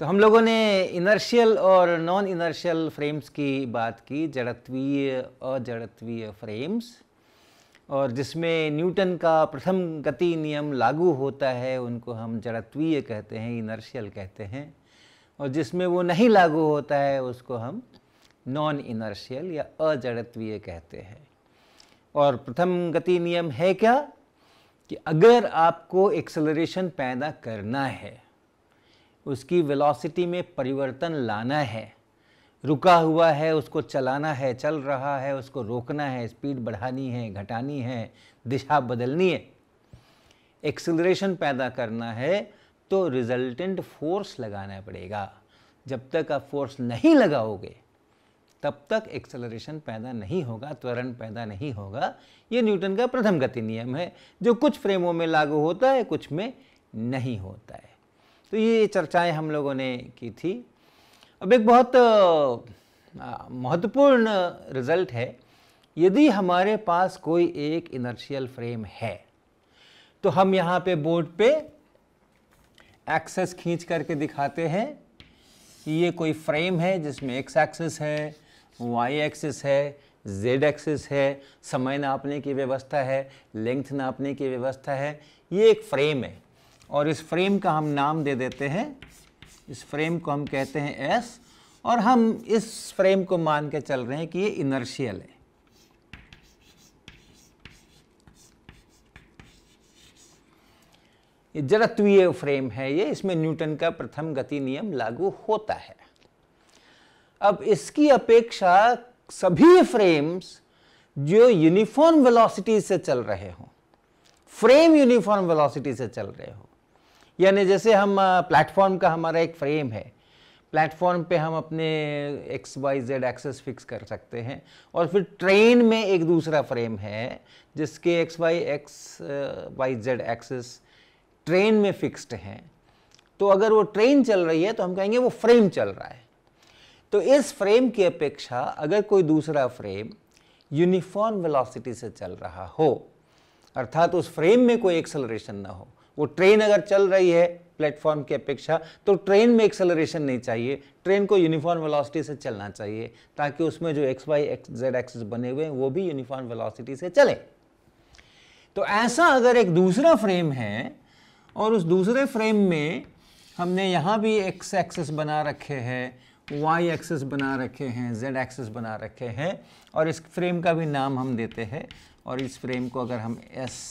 तो हम लोगों ने इनर्शियल और नॉन इनर्शियल फ्रेम्स की बात की जड़त्वीय अजड़त्वीय फ्रेम्स और जिसमें न्यूटन का प्रथम गति नियम लागू होता है उनको हम जड़त्वीय कहते हैं इनर्शियल कहते हैं और जिसमें वो नहीं लागू होता है उसको हम नॉन इनर्शियल या अजड़त्वीय कहते हैं और प्रथम गति नियम है क्या कि अगर आपको एक्सेलरेशन पैदा करना है उसकी वेलोसिटी में परिवर्तन लाना है रुका हुआ है उसको चलाना है चल रहा है उसको रोकना है स्पीड बढ़ानी है घटानी है दिशा बदलनी है एक्सिलरेशन पैदा करना है तो रिजल्टेंट फोर्स लगाना पड़ेगा जब तक आप फोर्स नहीं लगाओगे तब तक एक्सेलरेशन पैदा नहीं होगा त्वरण पैदा नहीं होगा ये न्यूटन का प्रथम गति नियम है जो कुछ फ्रेमों में लागू होता है कुछ में नहीं होता है तो ये चर्चाएं हम लोगों ने की थी अब एक बहुत महत्वपूर्ण रिजल्ट है यदि हमारे पास कोई एक इनर्शियल फ्रेम है तो हम यहाँ पे बोर्ड पे एक्सेस खींच करके दिखाते हैं कि ये कोई फ्रेम है जिसमें एक्स एक्सेस है वाई एक्सेस है जेड एक्सेस है समय नापने की व्यवस्था है लेंथ नापने की व्यवस्था है ये एक फ्रेम है और इस फ्रेम का हम नाम दे देते हैं इस फ्रेम को हम कहते हैं एस और हम इस फ्रेम को मान के चल रहे हैं कि ये इनर्शियल है ये जड़त्वीय फ्रेम है ये इसमें न्यूटन का प्रथम गति नियम लागू होता है अब इसकी अपेक्षा सभी फ्रेम्स जो यूनिफॉर्म वेलोसिटी से चल रहे हों फ्रेम यूनिफॉर्म वेलोसिटी से चल रहे हो यानी जैसे हम प्लेटफॉर्म का हमारा एक फ्रेम है प्लेटफॉर्म पे हम अपने X Y Z axis fix कर सकते हैं और फिर ट्रेन में एक दूसरा फ्रेम है जिसके X Y X Y Z axis train में फिक्स्ड हैं तो अगर वो ट्रेन चल रही है तो हम कहेंगे वो फ्रेम चल रहा है तो इस फ्रेम की अपेक्षा अगर कोई दूसरा फ्रेम यूनिफॉर्म वेलोसिटी से चल रहा हो अर्थात उस फ्रेम में कोई एक्सेलरेशन ना हो वो ट्रेन अगर चल रही है प्लेटफॉर्म की अपेक्षा तो ट्रेन में एक्सेलरेशन नहीं चाहिए ट्रेन को यूनिफॉर्म वेलोसिटी से चलना चाहिए ताकि उसमें जो X Y X Z axis बने हुए हैं वो भी यूनिफॉर्म वेलोसिटी से चले तो ऐसा अगर एक दूसरा फ्रेम है और उस दूसरे फ्रेम में हमने यहाँ भी एक्स एक्सेस बना रखे हैं वाई एक्सेस बना रखे हैं जेड एक्सेस बना रखे हैं और इस फ्रेम का भी नाम हम देते हैं और इस फ्रेम को अगर हम एस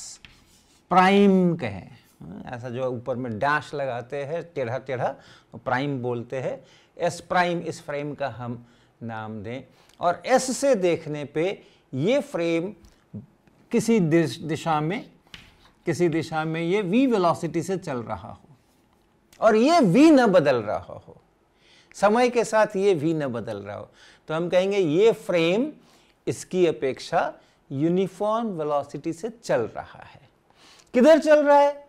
प्राइम कहें हाँ, ऐसा जो ऊपर में डैश लगाते हैं टेढ़ा टेढ़ा प्राइम बोलते हैं एस प्राइम इस फ्रेम का हम नाम दें और एस से देखने पे ये फ्रेम किसी दिशा में किसी दिशा में ये वी वेलोसिटी से चल रहा हो और ये वी न बदल रहा हो समय के साथ ये वी न बदल रहा हो तो हम कहेंगे ये फ्रेम इसकी अपेक्षा यूनिफॉर्म वेलोसिटी से चल रहा है किधर चल रहा है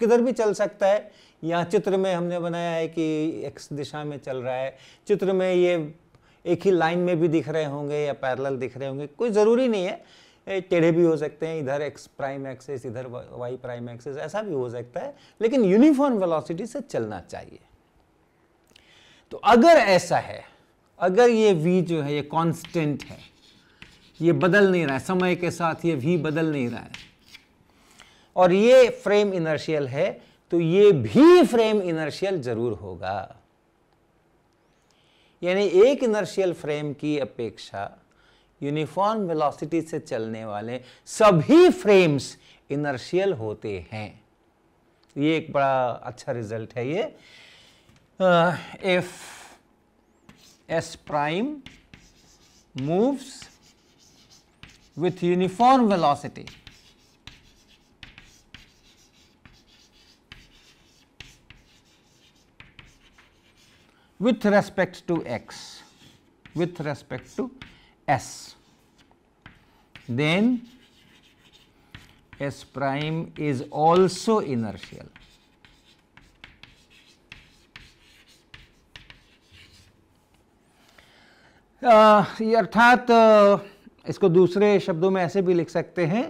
किधर भी चल सकता है यहाँ चित्र में हमने बनाया है कि एक्स दिशा में चल रहा है चित्र में ये एक ही लाइन में भी दिख रहे होंगे या पैरेलल दिख रहे होंगे कोई ज़रूरी नहीं है टेढ़े भी हो सकते हैं इधर एक्स प्राइम एक्सेस इधर वाई प्राइम एक्सेस ऐसा भी हो सकता है लेकिन यूनिफॉर्म वेलोसिटी से चलना चाहिए तो अगर ऐसा है अगर ये वी जो है ये कांस्टेंट है ये बदल नहीं रहा है समय के साथ ये वी बदल नहीं रहा है और ये फ्रेम इनर्शियल है तो ये भी फ्रेम इनर्शियल जरूर होगा यानी एक इनर्शियल फ्रेम की अपेक्षा यूनिफॉर्म वेलोसिटी से चलने वाले सभी फ्रेम्स इनर्शियल होते हैं ये एक बड़ा अच्छा रिजल्ट है ये F S prime moves with uniform velocity with respect to x with respect to s then s prime is also inertial uh, अर्थात इसको दूसरे शब्दों में ऐसे भी लिख सकते हैं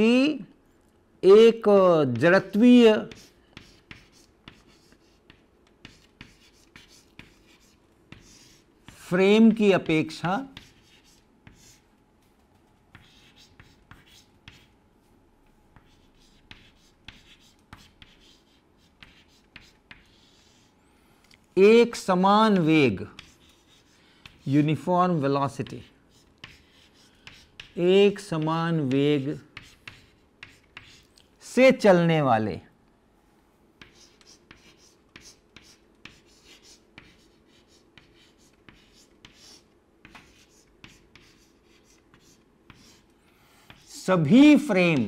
कि एक जड़त्वीय फ्रेम की अपेक्षा एक समान वेग यूनिफॉर्म वेलोसिटी एक समान वेग से चलने वाले सभी फ्रेम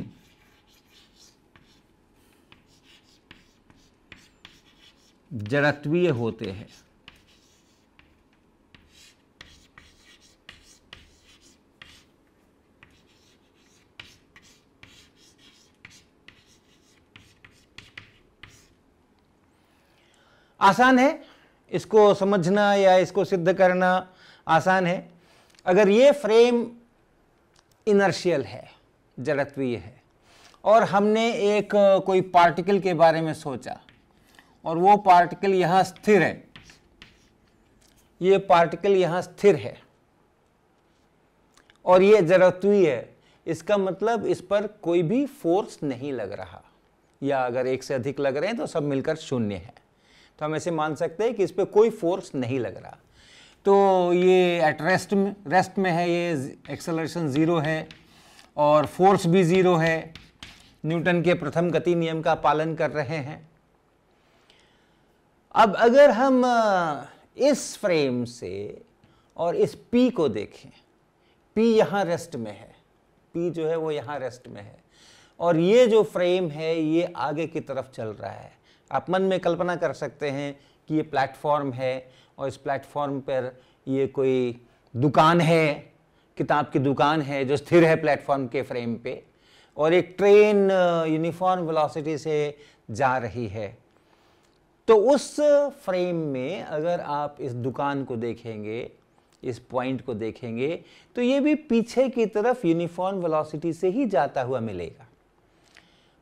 जड़त्वीय होते हैं आसान है इसको समझना या इसको सिद्ध करना आसान है अगर ये फ्रेम इनर्शियल है जड़त्वीय है और हमने एक कोई पार्टिकल के बारे में सोचा और वो पार्टिकल यहाँ स्थिर है ये पार्टिकल यहाँ स्थिर है और ये जड़त्वीय है इसका मतलब इस पर कोई भी फोर्स नहीं लग रहा या अगर एक से अधिक लग रहे हैं तो सब मिलकर शून्य है तो हम ऐसे मान सकते हैं कि इस पर कोई फोर्स नहीं लग रहा तो ये एट रेस्ट में रेस्ट में है ये एक्सेलरेशन ज़ीरो है और फोर्स भी ज़ीरो है न्यूटन के प्रथम गति नियम का पालन कर रहे हैं अब अगर हम इस फ्रेम से और इस पी को देखें पी यहाँ रेस्ट में है पी जो है वो यहाँ रेस्ट में है और ये जो फ्रेम है ये आगे की तरफ चल रहा है आप मन में कल्पना कर सकते हैं कि ये प्लेटफॉर्म है और इस प्लेटफॉर्म पर ये कोई दुकान है किताब की दुकान है जो स्थिर है प्लेटफॉर्म के फ्रेम पे और एक ट्रेन यूनिफॉर्म वेलोसिटी से जा रही है तो उस फ्रेम में अगर आप इस दुकान को देखेंगे इस पॉइंट को देखेंगे तो ये भी पीछे की तरफ यूनिफॉर्म वेलोसिटी से ही जाता हुआ मिलेगा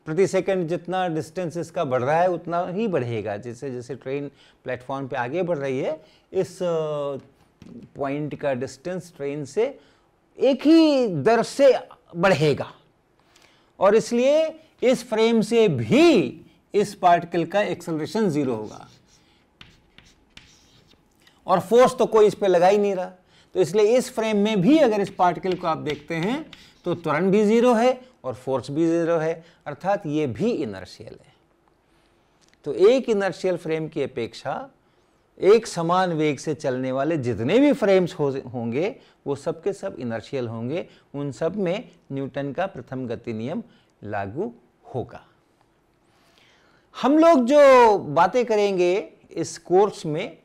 प्रति सेकंड जितना डिस्टेंस इसका बढ़ रहा है उतना ही बढ़ेगा जैसे जैसे ट्रेन प्लेटफॉर्म पे आगे बढ़ रही है इस पॉइंट का डिस्टेंस ट्रेन से एक ही दर से बढ़ेगा और इसलिए इस फ्रेम से भी इस पार्टिकल का एक्सलेशन जीरो होगा और फोर्स तो कोई इस पर लगा ही नहीं रहा तो इसलिए इस फ्रेम में भी अगर इस पार्टिकल को आप देखते हैं तो त्वरण भी जीरो है और फोर्स भी जीरो है अर्थात ये भी इनर्शियल है तो एक इनर्शियल फ्रेम की अपेक्षा एक समान वेग से चलने वाले जितने भी फ्रेम्स हो होंगे वो सब के सब इनर्शियल होंगे उन सब में न्यूटन का प्रथम गति नियम लागू होगा हम लोग जो बातें करेंगे इस कोर्स में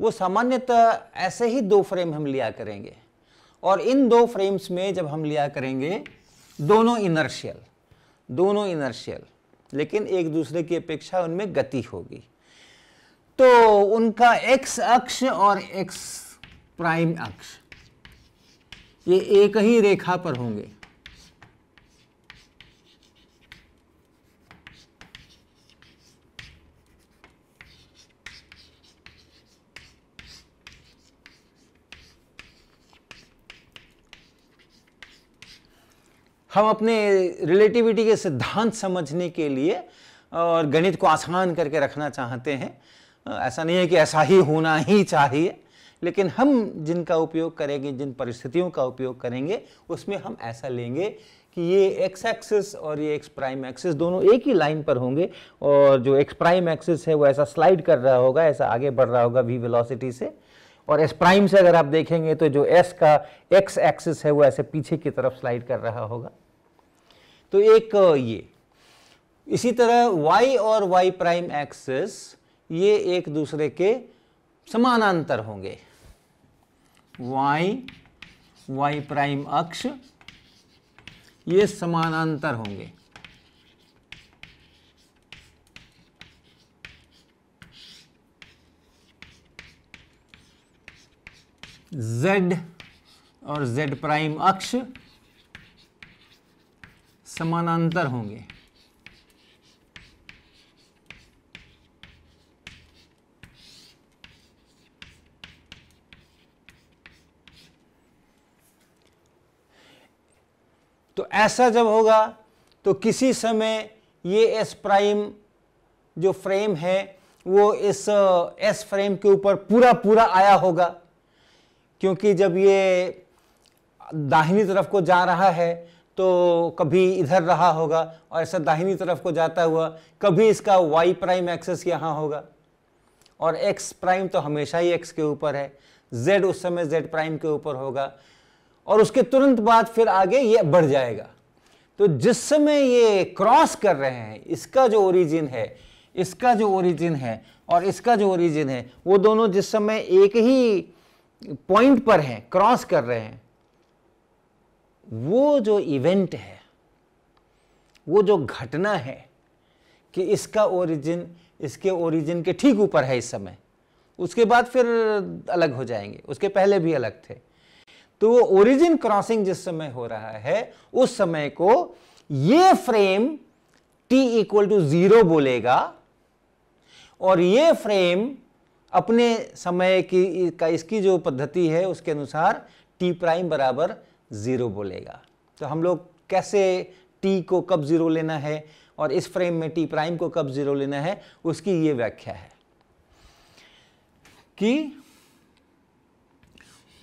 वो सामान्यतः ऐसे ही दो फ्रेम हम लिया करेंगे और इन दो फ्रेम्स में जब हम लिया करेंगे दोनों इनर्शियल दोनों इनर्शियल लेकिन एक दूसरे की अपेक्षा उनमें गति होगी तो उनका एक्स अक्ष और एक्स प्राइम अक्ष ये एक ही रेखा पर होंगे हम अपने रिलेटिविटी के सिद्धांत समझने के लिए और गणित को आसान करके रखना चाहते हैं हाँ, ऐसा नहीं है कि ऐसा ही होना ही चाहिए लेकिन हम जिनका उपयोग करेंगे जिन परिस्थितियों का उपयोग करेंगे उसमें हम ऐसा लेंगे कि ये एक्स एक्सिस और ये एक्स प्राइम एक्सिस दोनों एक ही लाइन पर होंगे और जो एक्स प्राइम एक्सिस है वो ऐसा स्लाइड कर रहा होगा ऐसा आगे बढ़ रहा होगा वी वेलोसिटी से और एस प्राइम से अगर आप देखेंगे तो जो एस का एक्स एक्सिस है वो ऐसे पीछे की तरफ स्लाइड कर रहा होगा तो एक ये इसी तरह y और y प्राइम एक्सिस ये एक दूसरे के समानांतर होंगे y y प्राइम अक्ष ये समानांतर होंगे z और z प्राइम अक्ष समानांतर होंगे तो ऐसा जब होगा तो किसी समय ये एस प्राइम जो फ्रेम है वो इस एस uh, फ्रेम के ऊपर पूरा पूरा आया होगा क्योंकि जब ये दाहिनी तरफ को जा रहा है तो कभी इधर रहा होगा और ऐसा दाहिनी तरफ को जाता हुआ कभी इसका वाई प्राइम एक्सेस यहाँ होगा और एक्स प्राइम तो हमेशा ही एक्स के ऊपर है जेड उस समय जेड प्राइम के ऊपर होगा और उसके तुरंत बाद फिर आगे ये बढ़ जाएगा तो जिस समय ये क्रॉस कर रहे हैं इसका जो ओरिजिन है इसका जो ओरिजिन है और इसका जो ओरिजिन है वो दोनों जिस समय एक ही पॉइंट पर हैं क्रॉस कर रहे हैं वो जो इवेंट है वो जो घटना है कि इसका ओरिजिन इसके ओरिजिन के ठीक ऊपर है इस समय उसके बाद फिर अलग हो जाएंगे उसके पहले भी अलग थे तो वो ओरिजिन क्रॉसिंग जिस समय हो रहा है उस समय को ये frame t equal to zero बोलेगा और ये फ्रेम अपने समय की का इसकी जो पद्धति है उसके अनुसार t प्राइम बराबर जीरो बोलेगा तो हम लोग कैसे t को कब जीरो लेना है और इस फ्रेम में t प्राइम को कब जीरो लेना है उसकी ये व्याख्या है कि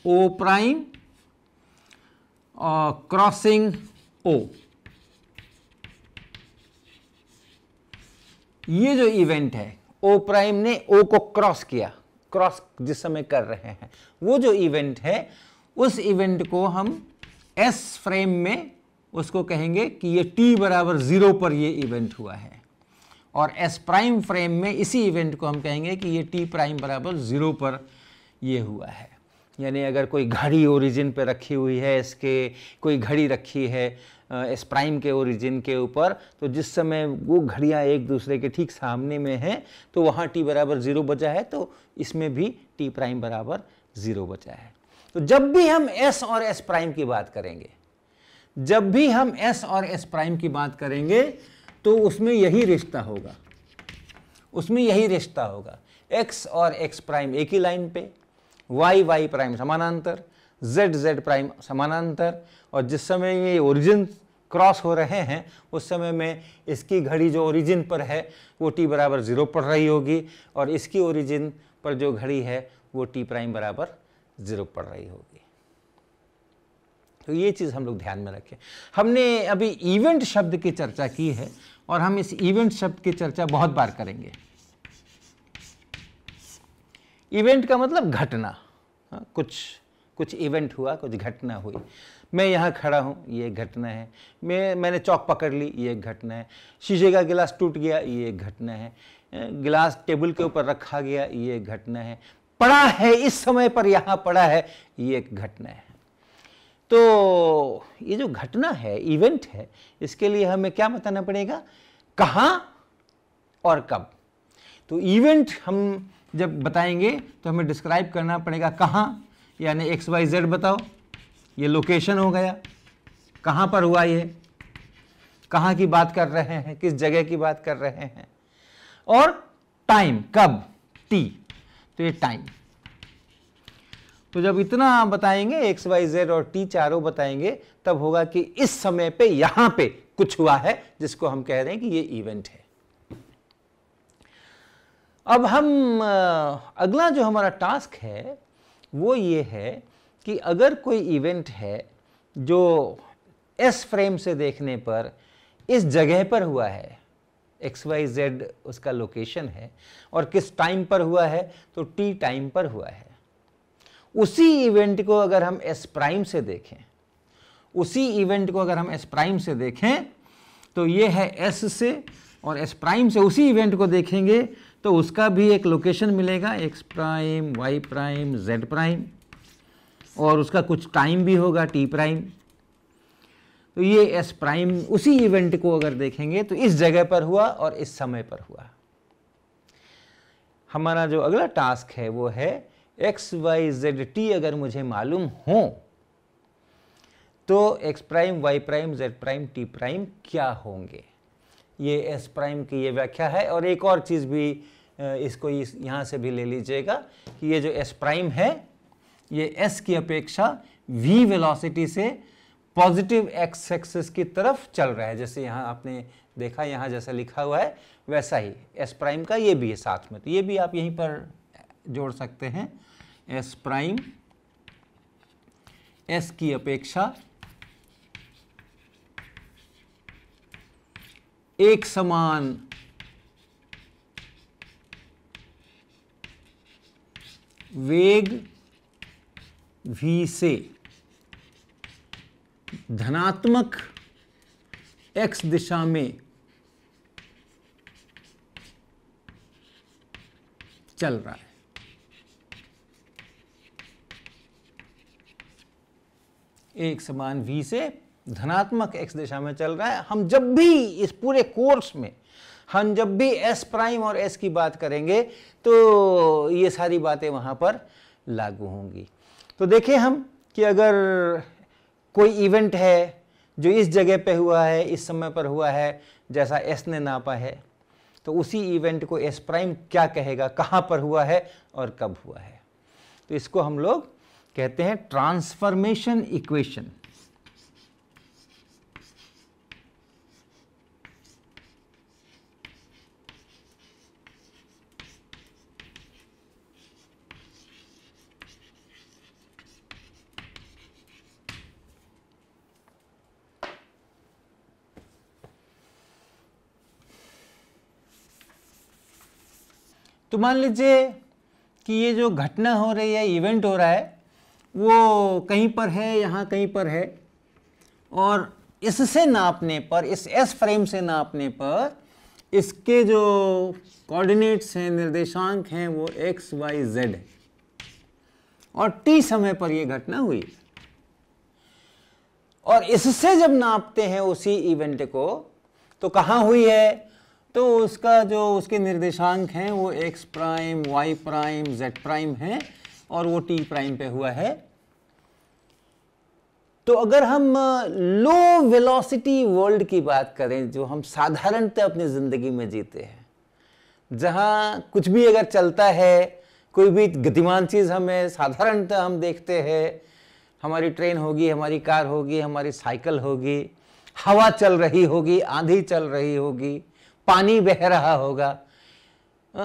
ओ प्राइम क्रॉसिंग ओ ये जो इवेंट है ओ प्राइम ने ओ को क्रॉस किया क्रॉस जिस समय कर रहे हैं वो जो इवेंट है उस इवेंट को हम एस फ्रेम में उसको कहेंगे कि ये टी बराबर ज़ीरो पर ये इवेंट हुआ है और एस प्राइम फ्रेम में इसी इवेंट को हम कहेंगे कि ये टी प्राइम बराबर ज़ीरो पर ये हुआ है यानी अगर कोई घड़ी ओरिजिन पे रखी हुई है इसके कोई घड़ी रखी है इस प्राइम के ओरिजिन के ऊपर तो जिस समय वो घड़ियाँ एक दूसरे के ठीक सामने में हैं तो वहाँ टी बराबर ज़ीरो बचा है तो इसमें भी टी प्राइम बराबर ज़ीरो बचा है तो जब भी हम एस और एस प्राइम की बात करेंगे जब भी हम एस और एस प्राइम की बात करेंगे तो उसमें यही रिश्ता होगा उसमें यही रिश्ता होगा एक्स और एक्स प्राइम एक ही लाइन पे वाई वाई प्राइम समानांतर जेड जेड प्राइम समानांतर और जिस समय ये ओरिजिन क्रॉस हो रहे हैं उस समय में इसकी घड़ी जो ओरिजिन पर है वो टी बराबर ज़ीरो पड़ रही होगी और इसकी ओरिजिन पर जो घड़ी है वो टी प्राइम बराबर ज़ीरो पड़ रही होगी तो ये चीज़ हम लोग ध्यान में रखें हमने अभी इवेंट शब्द की चर्चा की है और हम इस इवेंट शब्द की चर्चा बहुत बार करेंगे इवेंट का मतलब घटना हाँ, कुछ कुछ इवेंट हुआ कुछ घटना हुई मैं यहाँ खड़ा हूँ ये घटना है मैं मैंने चौक पकड़ ली ये घटना है शीशे का गिलास टूट गया ये घटना है गिलास टेबल के ऊपर रखा गया ये घटना है पड़ा है इस समय पर यहाँ पड़ा है ये एक घटना है तो ये जो घटना है इवेंट है इसके लिए हमें क्या बताना पड़ेगा कहाँ और कब तो इवेंट हम जब बताएंगे तो हमें डिस्क्राइब करना पड़ेगा कहाँ यानी एक्स वाई जेड बताओ ये लोकेशन हो गया कहाँ पर हुआ ये कहाँ की बात कर रहे हैं किस जगह की बात कर रहे हैं और टाइम कब टी तो ये टाइम तो जब इतना बताएंगे एक्स वाई जेड और टी चारों बताएंगे तब होगा कि इस समय पे यहां पे कुछ हुआ है जिसको हम कह रहे हैं कि ये इवेंट है अब हम अगला जो हमारा टास्क है वो ये है कि अगर कोई इवेंट है जो एस फ्रेम से देखने पर इस जगह पर हुआ है एक्स वाई जेड उसका लोकेशन है और किस टाइम पर हुआ है तो टी टाइम पर हुआ है उसी इवेंट को अगर हम एस प्राइम से देखें उसी इवेंट को अगर हम एस प्राइम से देखें तो ये है एस से और एस प्राइम से उसी इवेंट को देखेंगे तो उसका भी एक लोकेशन मिलेगा X prime Y prime Z prime और उसका कुछ टाइम भी होगा टी प्राइम तो ये एस प्राइम उसी इवेंट को अगर देखेंगे तो इस जगह पर हुआ और इस समय पर हुआ हमारा जो अगला टास्क है वो है एक्स वाई जेड टी अगर मुझे मालूम हो तो X prime Y prime Z prime T prime क्या होंगे ये एस प्राइम की ये व्याख्या है और एक और चीज़ भी इसको इस यहाँ से भी ले लीजिएगा कि ये जो एस प्राइम है ये एस की अपेक्षा वी वेलोसिटी से पॉजिटिव एक्स एक्सेस की तरफ चल रहा है जैसे यहाँ आपने देखा यहाँ जैसा लिखा हुआ है वैसा ही एस प्राइम का ये भी है साथ में तो ये भी आप यहीं पर जोड़ सकते हैं एस प्राइम एस की अपेक्षा एक समान वेग v से धनात्मक x दिशा में चल रहा है एक समान v से धनात्मक एक्स दिशा में चल रहा है हम जब भी इस पूरे कोर्स में हम जब भी एस प्राइम और एस की बात करेंगे तो ये सारी बातें वहाँ पर लागू होंगी तो देखिए हम कि अगर कोई इवेंट है जो इस जगह पे हुआ है इस समय पर हुआ है जैसा एस ने नापा है तो उसी इवेंट को एस प्राइम क्या कहेगा कहाँ पर हुआ है और कब हुआ है तो इसको हम लोग कहते हैं ट्रांसफॉर्मेशन इक्वेशन तो मान लीजिए कि ये जो घटना हो रही है इवेंट हो रहा है वो कहीं पर है यहाँ कहीं पर है और इससे नापने पर इस एस फ्रेम से नापने पर इसके जो कोऑर्डिनेट्स हैं निर्देशांक हैं वो एक्स वाई जेड है और टी समय पर ये घटना हुई और इससे जब नापते हैं उसी इवेंट को तो कहाँ हुई है तो उसका जो उसके निर्देशांक हैं वो x prime y prime z prime हैं और वो t प्राइम पे हुआ है तो अगर हम लो वेलोसिटी वर्ल्ड की बात करें जो हम साधारणतः अपनी ज़िंदगी में जीते हैं जहाँ कुछ भी अगर चलता है कोई भी गतिमान चीज़ हमें साधारणतः हम देखते हैं हमारी ट्रेन होगी हमारी कार होगी हमारी साइकिल होगी हवा चल रही होगी आंधी चल रही होगी पानी बह रहा होगा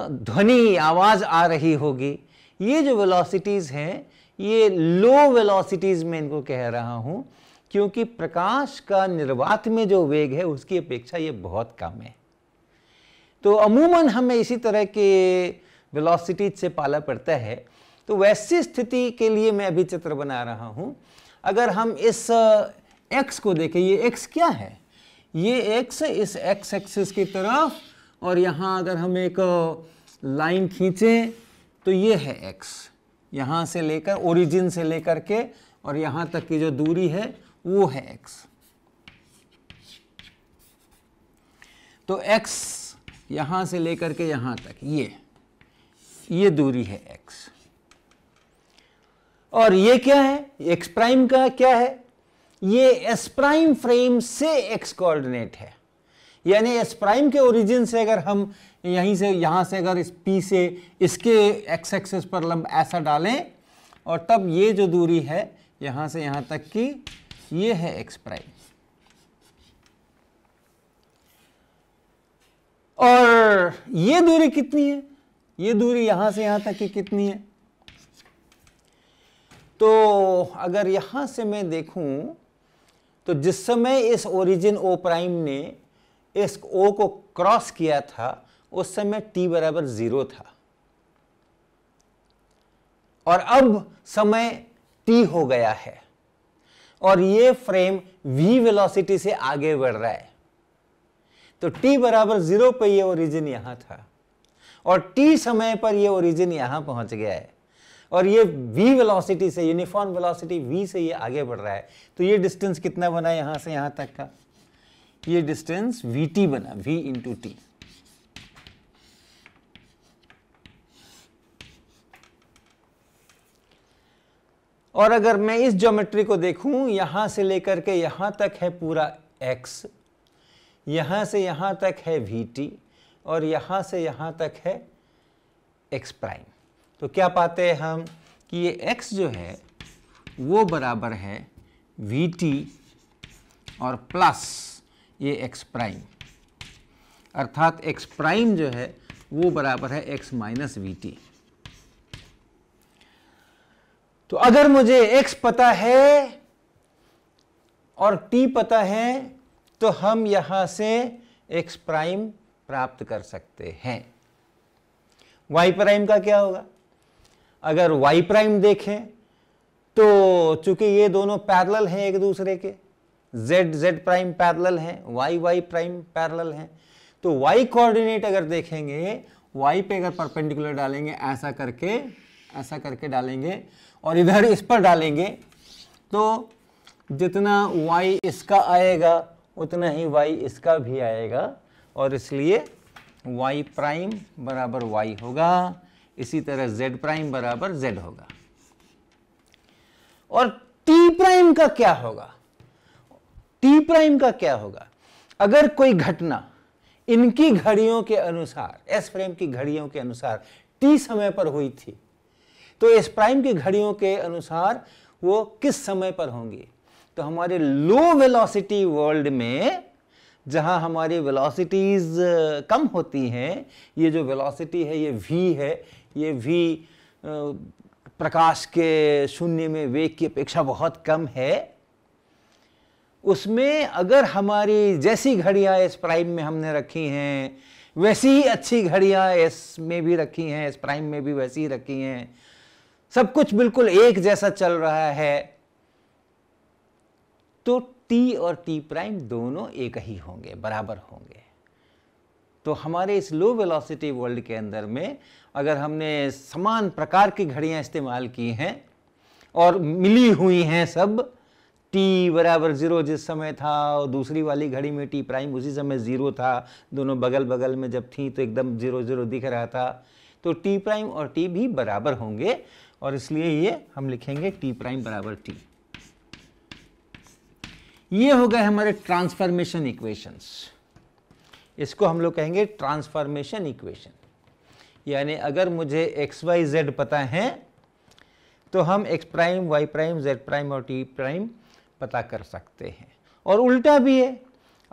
ध्वनि आवाज़ आ रही होगी ये जो वेलोसिटीज़ हैं ये लो वेलोसिटीज़ में इनको कह रहा हूँ क्योंकि प्रकाश का निर्वात में जो वेग है उसकी अपेक्षा ये बहुत कम है तो अमूमन हमें इसी तरह के वेलोसिटीज से पाला पड़ता है तो वैसी स्थिति के लिए मैं अभी चित्र बना रहा हूँ अगर हम इस एक्स को देखें ये एक्स क्या है ये एक्स इस एक्स एक्सिस की तरफ और यहाँ अगर हम एक लाइन खींचें तो ये है एक्स यहाँ से लेकर ओरिजिन से लेकर के और यहाँ तक की जो दूरी है वो है एक्स तो एक्स यहाँ से लेकर के यहाँ तक ये ये दूरी है एक्स और ये क्या है एक्स प्राइम का क्या है ये एस प्राइम फ्रेम से एक्स कोऑर्डिनेट है यानी एस प्राइम के ओरिजिन से अगर हम यहीं से यहाँ से अगर इस पी से इसके एक्स एक्सेस पर लंब ऐसा डालें और तब ये जो दूरी है यहाँ से यहाँ तक की ये है एक्स प्राइम और ये दूरी कितनी है ये दूरी यहां से यहां तक की कितनी है तो अगर यहां से मैं देखूं तो जिस समय इस ओरिजिन ओ प्राइम ने इस ओ को क्रॉस किया था उस समय टी बराबर जीरो था और अब समय टी हो गया है और ये फ्रेम वी वेलोसिटी से आगे बढ़ रहा है तो टी बराबर जीरो पर ये ओरिजिन यहां था और टी समय पर ये ओरिजिन यहां पहुंच गया है और ये v वेलोसिटी से यूनिफॉर्म वेलोसिटी v से ये आगे बढ़ रहा है तो ये डिस्टेंस कितना बना यहां से यहां तक का ये डिस्टेंस vt बना v इंटू टी और अगर मैं इस ज्योमेट्री को देखूं यहां से लेकर के यहां तक है पूरा x यहां से यहां तक है vt और यहां से यहां तक है x प्राइम तो क्या पाते हैं हम कि ये x जो है वो बराबर है वी टी और प्लस ये x प्राइम अर्थात x प्राइम जो है वो बराबर है x माइनस वी टी तो अगर मुझे x पता है और t पता है तो हम यहां से x प्राइम प्राप्त कर सकते हैं y प्राइम का क्या होगा अगर y प्राइम देखें तो चूंकि ये दोनों पैरेलल हैं एक दूसरे के z z प्राइम पैरेलल हैं y y प्राइम पैरेलल हैं तो y कोऑर्डिनेट अगर देखेंगे y पे अगर परपेंडिकुलर डालेंगे ऐसा करके ऐसा करके डालेंगे और इधर इस पर डालेंगे तो जितना y इसका आएगा उतना ही y इसका भी आएगा और इसलिए y प्राइम बराबर y होगा इसी तरह z प्राइम बराबर z होगा और t प्राइम का क्या होगा t प्राइम का क्या होगा अगर कोई घटना इनकी घड़ियों के अनुसार s प्राइम की घड़ियों के अनुसार t समय पर हुई थी तो s प्राइम की घड़ियों के अनुसार वो किस समय पर होंगी तो हमारे लो वेलोसिटी वर्ल्ड में जहां हमारी वेलोसिटीज़ कम होती हैं ये जो वेलोसिटी है ये v है ये भी प्रकाश के शून्य में वेग की अपेक्षा बहुत कम है उसमें अगर हमारी जैसी घड़ियाँ एस प्राइम में हमने रखी हैं वैसी ही अच्छी घड़ियाँ एस में भी रखी हैं एस प्राइम में भी वैसी ही रखी हैं सब कुछ बिल्कुल एक जैसा चल रहा है तो टी और टी प्राइम दोनों एक ही होंगे बराबर होंगे तो हमारे इस लो वेलोसिटी वर्ल्ड के अंदर में अगर हमने समान प्रकार की घड़ियाँ इस्तेमाल की हैं और मिली हुई हैं सब टी बराबर ज़ीरो जिस समय था और दूसरी वाली घड़ी में टी प्राइम उसी समय ज़ीरो था दोनों बगल बगल में जब थी तो एकदम ज़ीरो ज़ीरो दिख रहा था तो टी प्राइम और टी भी बराबर होंगे और इसलिए ये हम लिखेंगे टी प्राइम बराबर टी ये हो गए हमारे ट्रांसफॉर्मेशन इक्वेशंस इसको हम लोग कहेंगे ट्रांसफॉर्मेशन इक्वेशन यानी अगर मुझे एक्स वाई जेड पता है तो हम X prime Y prime Z prime और टी प्राइम पता कर सकते हैं और उल्टा भी है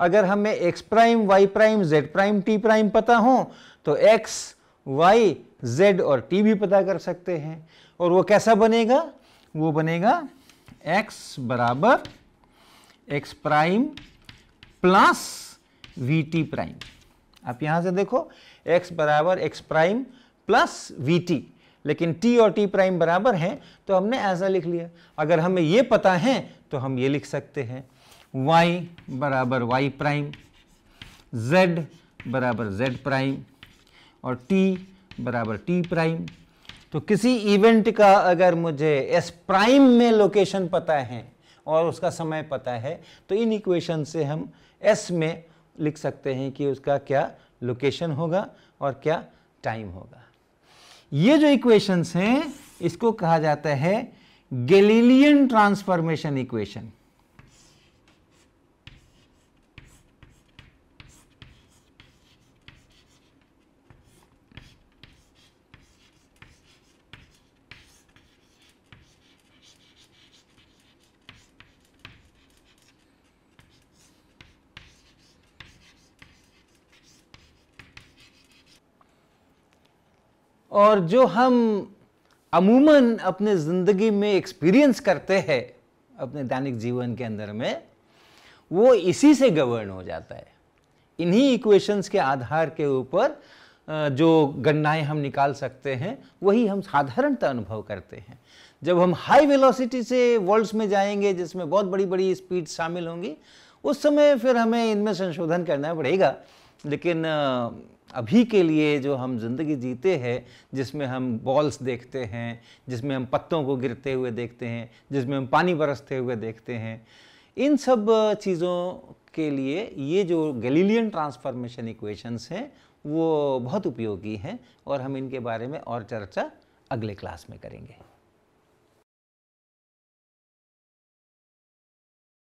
अगर हमें X prime Y prime Z prime T prime पता हो तो एक्स वाई जेड और टी भी पता कर सकते हैं और वो कैसा बनेगा वो बनेगा एक्स बराबर X prime plus V T prime आप यहाँ से देखो x बराबर x prime plus V T लेकिन t और t प्राइम बराबर हैं तो हमने ऐसा लिख लिया अगर हमें ये पता है तो हम ये लिख सकते हैं y बराबर y प्राइम z बराबर z प्राइम और t बराबर t प्राइम तो किसी इवेंट का अगर मुझे s प्राइम में लोकेशन पता है और उसका समय पता है तो इन इक्वेशन से हम s में लिख सकते हैं कि उसका क्या लोकेशन होगा और क्या टाइम होगा ये जो इक्वेशंस हैं इसको कहा जाता है गैलीलियन ट्रांसफॉर्मेशन इक्वेशन और जो हम अमूमन अपने ज़िंदगी में एक्सपीरियंस करते हैं अपने दैनिक जीवन के अंदर में वो इसी से गवर्न हो जाता है इन्हीं इक्वेशंस के आधार के ऊपर जो गणनाएं हम निकाल सकते हैं वही हम साधारणतः अनुभव करते हैं जब हम हाई वेलोसिटी से वर्ल्ड्स में जाएंगे जिसमें बहुत बड़ी बड़ी स्पीड शामिल होंगी उस समय फिर हमें इनमें संशोधन करना पड़ेगा लेकिन अभी के लिए जो हम ज़िंदगी जीते हैं जिसमें हम बॉल्स देखते हैं जिसमें हम पत्तों को गिरते हुए देखते हैं जिसमें हम पानी बरसते हुए देखते हैं इन सब चीज़ों के लिए ये जो गैलीलियन ट्रांसफॉर्मेशन इक्वेशंस हैं वो बहुत उपयोगी हैं और हम इनके बारे में और चर्चा अगले क्लास में करेंगे